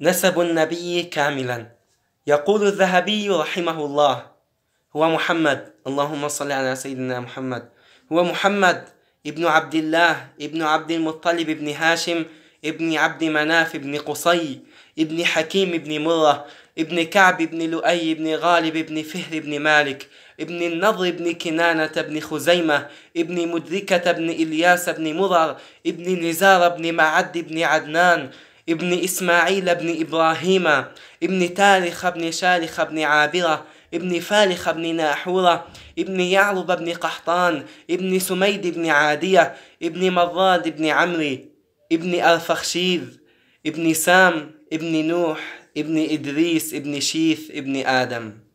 نسب النبي كاملا يقول الذهبي رحمه الله هو محمد اللهم صل على سيدنا محمد هو محمد ابن عبد الله ابن عبد المطلب ابن هاشم ابن عبد مناف ابن قصي ابن حكيم ابن مرة ابن كعب ابن لؤي ابن غالب ابن فهر ابن مالك ابن النضر ابن كنانة ابن خزيمة ابن مدركة ابن إلياس ابن مرر ابن نزار ابن معد ابن عدنان ابن إسماعيل ابن إبراهيم ابن تارخ ابن شارخ ابن عابرة ابن فالخ بن ناحورة ابن يعرب بن قحطان ابن سميد بن عادية ابن مراد بن عمري ابن أرفخشيذ ابن سام ابن نوح ابن إدريس ابن شيث ابن آدم